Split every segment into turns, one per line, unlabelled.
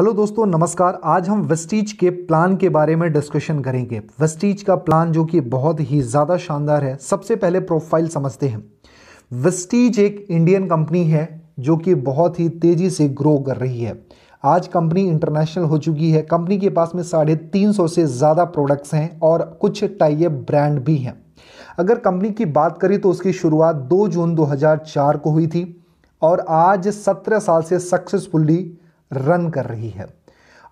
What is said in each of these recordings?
hello दोस्तों नमस्कार आज हम वेस्टीज के प्लान के बारे में डिस्कशन करेंगे वेस्टीज का प्लान जो कि बहुत ही ज़्यादा शानदार है सबसे पहले प्रोफाइल समझते हैं वेस्टीज एक इंडियन कंपनी है जो कि बहुत ही तेज़ी से ग्रो कर रही है आज कंपनी इंटरनेशनल हो चुकी है कंपनी के पास में साढ़े तीन सौ से ज़्यादा प्रोडक्ट्स हैं और कुछ टाइप ब्रांड भी हैं अगर कंपनी की बात करें तो उसकी शुरुआत 2 जून 2004 को हुई थी और आज 17 साल से सक्सेसफुली रन कर रही है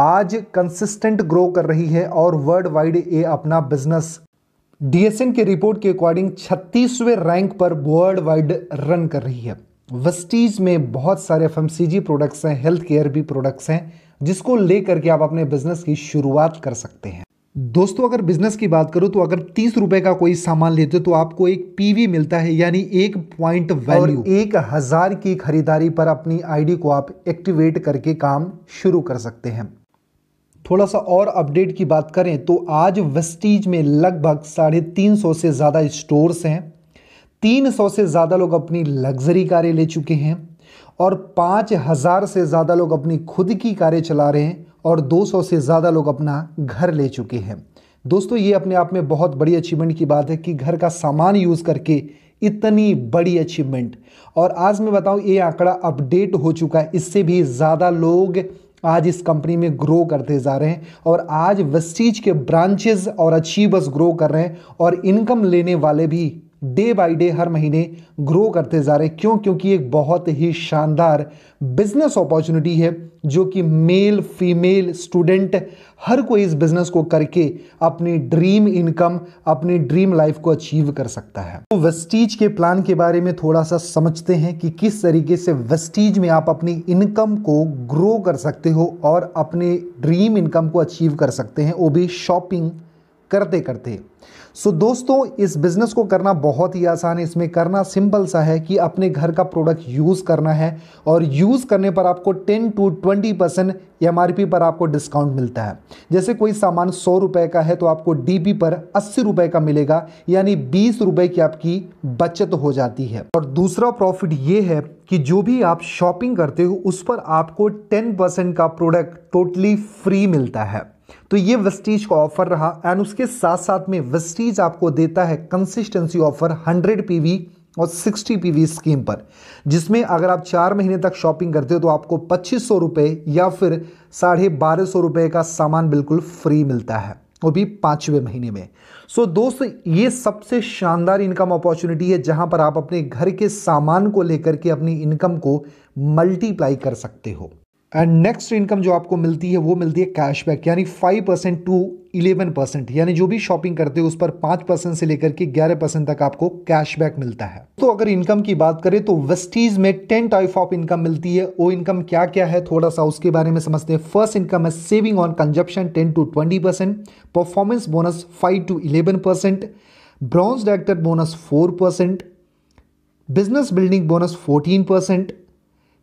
आज कंसिस्टेंट ग्रो कर रही है और वर्ल्ड वाइड ये अपना बिजनेस डीएसएन के रिपोर्ट के अकॉर्डिंग छत्तीसवें रैंक पर वर्ल्ड वाइड रन कर रही है वेस्टीज में बहुत सारे एफ प्रोडक्ट्स हैं हेल्थ केयर भी प्रोडक्ट्स हैं जिसको लेकर के आप अपने बिजनेस की शुरुआत कर सकते हैं दोस्तों अगर बिजनेस की बात करूं तो अगर तीस रुपए का कोई सामान लेते हो तो आपको एक पीवी मिलता है यानी एक पॉइंट वैल्यू एक हजार की खरीदारी पर अपनी आईडी को आप एक्टिवेट करके काम शुरू कर सकते हैं थोड़ा सा और अपडेट की बात करें तो आज वेस्टीज में लगभग साढ़े तीन सौ से ज़्यादा स्टोर्स हैं तीन सौ से ज़्यादा लोग अपनी लग्जरी कारें ले चुके हैं और पांच हज़ार से ज़्यादा लोग अपनी खुद की कारें चला रहे हैं और 200 से ज़्यादा लोग अपना घर ले चुके हैं दोस्तों ये अपने आप में बहुत बड़ी अचीवमेंट की बात है कि घर का सामान यूज़ करके इतनी बड़ी अचीवमेंट और आज मैं बताऊँ ये आंकड़ा अपडेट हो चुका है इससे भी ज़्यादा लोग आज इस कंपनी में ग्रो करते जा रहे हैं और आज वस्टीज के ब्रांचेज और अचीवर्स ग्रो कर रहे हैं और इनकम लेने वाले भी डे बाय डे हर महीने ग्रो करते जा रहे हैं क्यों क्योंकि एक बहुत ही शानदार बिजनेस अपॉर्चुनिटी है जो कि मेल फीमेल स्टूडेंट हर कोई इस बिजनेस को करके अपनी ड्रीम इनकम अपनी ड्रीम लाइफ को अचीव कर सकता है तो वेस्टीज के प्लान के बारे में थोड़ा सा समझते हैं कि किस तरीके से वेस्टीज में आप अपनी इनकम को ग्रो कर सकते हो और अपने ड्रीम इनकम को अचीव कर सकते हैं वो भी शॉपिंग करते करते सो so, दोस्तों इस बिज़नेस को करना बहुत ही आसान है इसमें करना सिंपल सा है कि अपने घर का प्रोडक्ट यूज़ करना है और यूज़ करने पर आपको 10 टू 20 परसेंट एम पर आपको डिस्काउंट मिलता है जैसे कोई सामान सौ रुपये का है तो आपको डी पर अस्सी रुपये का मिलेगा यानी बीस रुपये की आपकी बचत हो जाती है और दूसरा प्रॉफिट ये है कि जो भी आप शॉपिंग करते हो उस पर आपको 10% का प्रोडक्ट टोटली फ्री मिलता है तो ये वेस्टीज का ऑफर रहा एंड उसके साथ साथ में वेस्टीज आपको देता है कंसिस्टेंसी ऑफर हंड्रेड पीवी और 60 पीवी स्कीम पर जिसमें अगर आप चार महीने तक शॉपिंग करते हो तो आपको पच्चीस सौ या फिर साढ़े बारह सौ का सामान बिल्कुल फ्री मिलता है वो भी पांचवें महीने में सो so, दोस्त ये सबसे शानदार इनकम अपॉर्चुनिटी है जहां पर आप अपने घर के सामान को लेकर के अपनी इनकम को मल्टीप्लाई कर सकते हो एंड नेक्स्ट इनकम जो आपको मिलती है वो मिलती है कैशबैक यानी five percent to eleven percent यानी जो भी शॉपिंग करते हो उस पर पाँच परसेंट से लेकर के ग्यारह परसेंट तक आपको कैशबैक मिलता है तो अगर इनकम की बात करें तो वेस्टीज में टेन टाइप ऑफ इनकम मिलती है वो इनकम क्या क्या है थोड़ा सा उसके बारे में समझते हैं फर्स्ट इनकम है saving on consumption ten to twenty percent performance bonus five to eleven percent bronze director bonus four percent business building bonus fourteen percent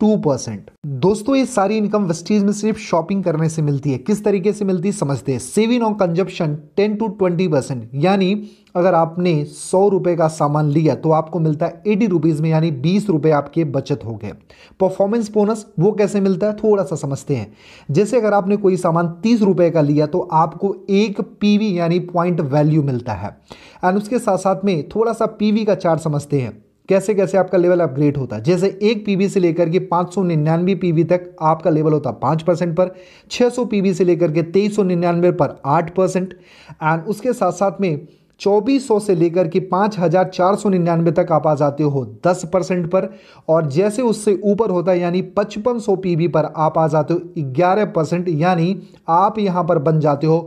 two percent दोस्तों ये सारी इनकम वेस्टीज में सिर्फ शॉपिंग करने से मिलती है किस तरीके से मिलती है समझते हैं saving on consumption ten to twenty percent यानी अगर आपने सौ रुपए का सामान लिया तो आपको मिलता है एटी रुपीज़ में यानी बीस रुपए आपके बचत हो गए परफॉर्मेंस बोनस वो कैसे मिलता है थोड़ा सा समझते हैं जैसे अगर आपने कोई सामान तीस रुपए का लिया तो आपको एक पीवी यानी पॉइंट वैल्यू मिलता है एंड उसके साथ साथ में थोड़ा सा पीवी का चार्ज समझते हैं कैसे कैसे आपका लेवल अपग्रेड होता है जैसे एक पीवी से लेकर के पाँच सौ निन्यानवे पीबी तक आपका लेवल होता है पाँच परसेंट पर छः सौ पीबी से लेकर के तेईस सौ निन्यानवे पर आठ परसेंट एंड उसके साथ साथ में 2400 से लेकर के 5499 तक आप आ जाते हो 10 परसेंट पर और जैसे उससे ऊपर होता है यानी 5500 बी पर आप आ जाते हो 11 परसेंट यानी आप यहां पर बन जाते हो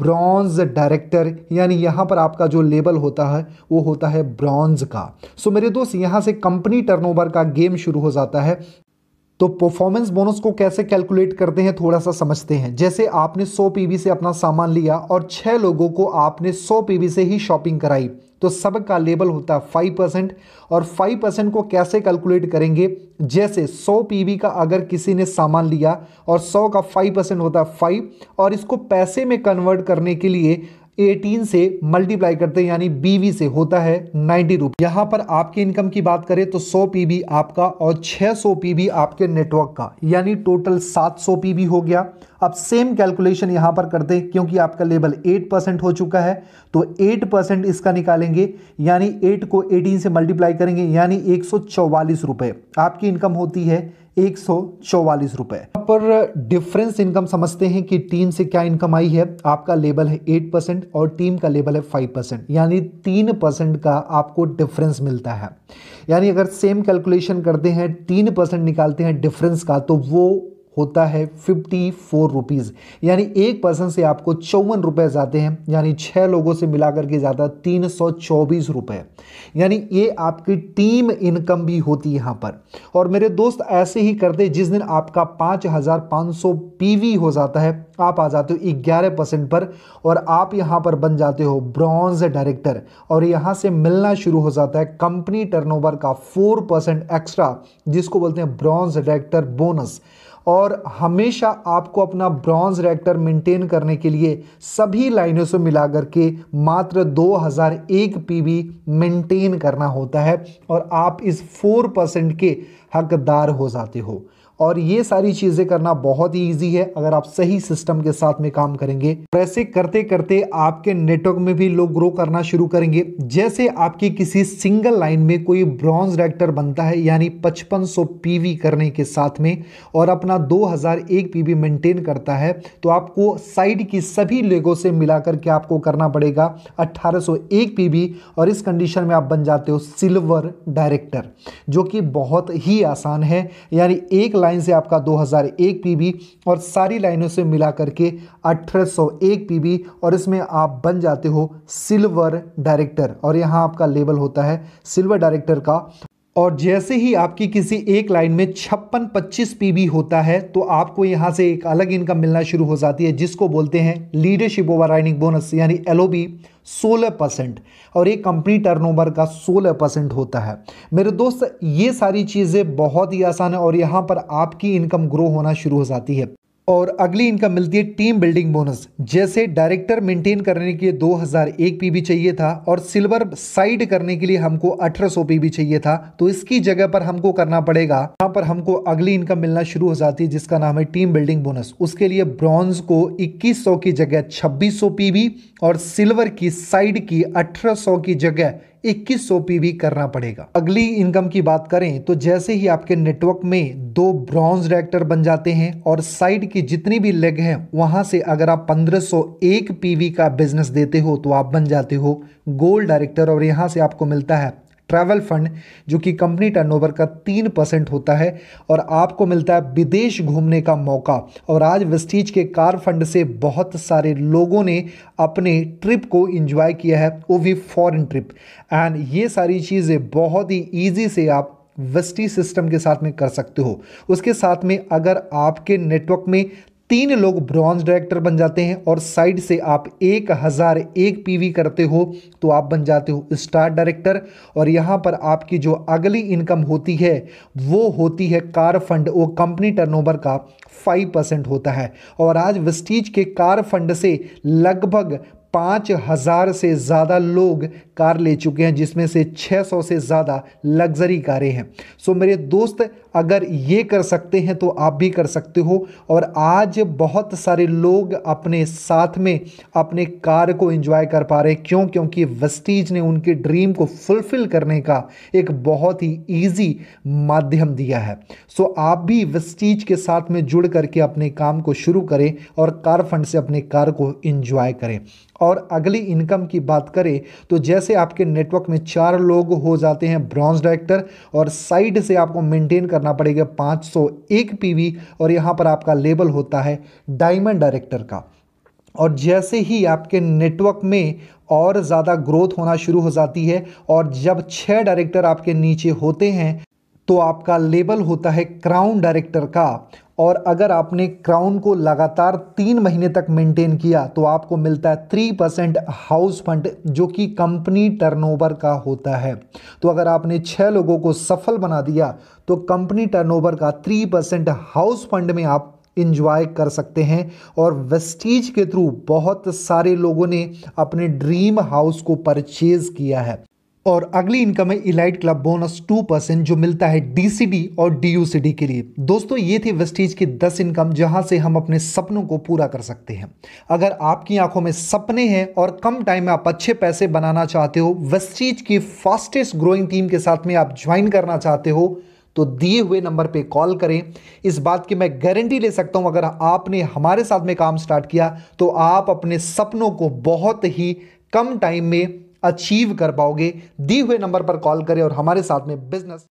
ब्रॉन्ज डायरेक्टर यानी यहां पर आपका जो लेबल होता है वो होता है ब्रॉन्ज का सो मेरे दोस्त यहाँ से कंपनी टर्नओवर का गेम शुरू हो जाता है तो परफॉर्मेंस बोनस को कैसे कैलकुलेट करते हैं थोड़ा सा समझते हैं जैसे आपने 100 पीवी से अपना सामान लिया और छह लोगों को आपने 100 पीवी से ही शॉपिंग कराई तो सब का लेबल होता है 5 परसेंट और 5 परसेंट को कैसे कैलकुलेट करेंगे जैसे 100 पीवी का अगर किसी ने सामान लिया और 100 का 5 परसेंट होता है फाइव और इसको पैसे में कन्वर्ट करने के लिए 18 से मल्टीप्लाई करते हैं यानी बीवी से होता है नाइन्टी रूप यहाँ पर आपके इनकम की बात करें तो 100 पीबी आपका और 600 पीबी आपके नेटवर्क का यानी टोटल 700 पीबी हो गया अब सेम कैलकुलेशन यहाँ पर करते हैं क्योंकि आपका लेवल 8 परसेंट हो चुका है तो 8 परसेंट इसका निकालेंगे यानी 8 को 18 से मल्टीप्लाई करेंगे यानी एक आपकी इनकम होती है एक सौ चौवालीस रुपए पर डिफरेंस इनकम समझते हैं कि टीम से क्या इनकम आई है आपका लेबल है एट परसेंट और टीम का लेबल है फाइव परसेंट यानी तीन परसेंट का आपको डिफरेंस मिलता है यानी अगर सेम कैलकुलेशन करते हैं तीन परसेंट निकालते हैं डिफरेंस का तो वो होता है फिफ्टी फोर रुपीज़ यानी एक पर्सन से आपको चौवन रुपये जाते हैं यानी छः लोगों से मिलाकर के जाता है तीन सौ चौबीस रुपये यानी ये आपकी टीम इनकम भी होती है यहाँ पर और मेरे दोस्त ऐसे ही करते जिस दिन आपका पाँच हज़ार पाँच सौ पी हो जाता है आप आ जाते हो ग्यारह परसेंट पर और आप यहाँ पर बन जाते हो ब्रॉन्ज डायरेक्टर और यहाँ से मिलना शुरू हो जाता है कंपनी टर्नओवर का फोर परसेंट एक्स्ट्रा जिसको बोलते हैं ब्रॉन्ज डायरेक्टर बोनस और हमेशा आपको अपना ब्रॉन्ज रेक्टर मेंटेन करने के लिए सभी लाइनों से मिलाकर के मात्र 2001 पीबी मेंटेन करना होता है और आप इस 4 परसेंट के हकदार हो जाते हो और ये सारी चीज़ें करना बहुत ही ईजी है अगर आप सही सिस्टम के साथ में काम करेंगे और ऐसे करते करते आपके नेटवर्क में भी लोग ग्रो करना शुरू करेंगे जैसे आपकी किसी सिंगल लाइन में कोई ब्रॉन्ज रेक्टर बनता है यानी 5500 पीवी करने के साथ में और अपना 2001 पीवी मेंटेन करता है तो आपको साइड की सभी लेगों से मिला करके आपको करना पड़ेगा 1801 पीवी और इस कंडीशन में आप बन जाते हो सिल्वर डायरेक्टर जो कि बहुत ही आसान है यानी एक लाइन लाइन से आपका 2001 पीबी और सारी लाइनों से मिला करके 1801 पीबी और इसमें आप बन जाते हो सिल्वर डायरेक्टर और यहाँ आपका लेबल होता है सिल्वर डायरेक्टर का और जैसे ही आपकी किसी एक लाइन में छप्पन पच्चीस पीबी होता है तो आपको यहाँ से एक अलग इनकम मिलना शुरू हो जाती है जिसको बोलते हैं लीडरशिप ओवर राइनिंग बोनस यानी एलओबी 16 परसेंट और एक कंपनी टर्नओवर का 16 परसेंट होता है मेरे दोस्त ये सारी चीज़ें बहुत ही आसान है और यहाँ पर आपकी इनकम ग्रो होना शुरू हो जाती है और अगली इनकम मिलती है टीम बिल्डिंग बोनस जैसे डायरेक्टर मेंटेन करने के लिए 2001 पीबी चाहिए था और सिल्वर साइड करने के लिए हमको 1800 पीबी चाहिए था तो इसकी जगह पर हमको करना पड़ेगा यहाँ पर हमको अगली इनकम मिलना शुरू हो जाती है जिसका नाम है टीम बिल्डिंग बोनस उसके लिए ब्रॉन्ज को 2100 की जगह 2600 पीबी और सिल्वर की साइड की 1800 की जगह इक्कीस सौ पी भी करना पड़ेगा अगली इनकम की बात करें तो जैसे ही आपके नेटवर्क में दो ब्रॉन्ज रिएक्टर बन जाते हैं और साइड की जितनी भी लेग है वहां से अगर आप 1501 पीवी का बिजनेस देते हो तो आप बन जाते हो गोल्ड डायरेक्टर और यहां से आपको मिलता है ट्रैवल फंड जो कि कंपनी टर्नओवर का तीन परसेंट होता है और आपको मिलता है विदेश घूमने का मौका और आज वेस्टीज के कार फंड से बहुत सारे लोगों ने अपने ट्रिप को इंजॉय किया है वो भी फॉरेन ट्रिप एंड ये सारी चीज़ें बहुत ही ईजी से आप वेस्टी सिस्टम के साथ में कर सकते हो उसके साथ में अगर आपके नेटवर्क में तीन लोग ब्रॉन्ज डायरेक्टर बन जाते हैं और साइड से आप एक हज़ार एक पी करते हो तो आप बन जाते हो स्टार डायरेक्टर और यहाँ पर आपकी जो अगली इनकम होती है वो होती है कार फंड वो कंपनी टर्नओवर का फाइव परसेंट होता है और आज विस्टीज के कार फंड से लगभग पाँच हज़ार से ज़्यादा लोग कार ले चुके हैं जिसमें से 600 से ज़्यादा लग्जरी कारें हैं सो मेरे दोस्त अगर ये कर सकते हैं तो आप भी कर सकते हो और आज बहुत सारे लोग अपने साथ में अपने कार को एंजॉय कर पा रहे क्यों क्योंकि वस्टीज ने उनके ड्रीम को फुलफिल करने का एक बहुत ही ईजी माध्यम दिया है सो आप भी वस्टीज के साथ में जुड़ करके अपने काम को शुरू करें और कार फंड से अपने कार को इंजॉय करें और अगली इनकम की बात करें तो जैसे आपके नेटवर्क में चार लोग हो जाते हैं ब्रॉन्ज डायरेक्टर और साइड से आपको मेंटेन करना करना पड़ेगा 501 पीवी और यहाँ पर आपका लेबल होता है डायमंड डायरेक्टर का और जैसे ही आपके नेटवर्क में और ज़्यादा ग्रोथ होना शुरू हो जाती है और जब छः डायरेक्टर आपके नीचे होते हैं तो आपका लेबल होता है क्राउन डायरेक्टर का और अगर आपने क्राउन को लगातार तीन महीने तक मेंटेन किया तो आपको मिलता है थ्री परसेंट हाउस फंड जो कि कंपनी टर्नओवर का होता है तो अगर आपने छः लोगों को सफल बना दिया तो कंपनी टर्नओवर का थ्री परसेंट हाउस फंड में आप इंजॉय कर सकते हैं और वेस्टीज के थ्रू बहुत सारे लोगों ने अपने ड्रीम हाउस को परचेज़ किया है और अगली इनकम है elite club bonus two percent जो मिलता है डीसीडी और डीयूसीडी के लिए दोस्तों ये थी वेस्टीज की दस इनकम जहां से हम अपने सपनों को पूरा कर सकते हैं अगर आपकी आंखों में सपने हैं और कम टाइम में आप अच्छे पैसे बनाना चाहते हो वेस्टीज की फास्टेस्ट ग्रोइंग टीम के साथ में आप ज्वाइन करना चाहते हो तो दिए हुए नंबर पे कॉल करें इस बात की मैं गारंटी ले सकता हूं अगर आपने हमारे साथ में काम स्टार्ट किया तो आप अपने सपनों को बहुत ही कम टाइम में अचीव कर पाओगे दी हुए नंबर पर कॉल करें और हमारे साथ में बिजनेस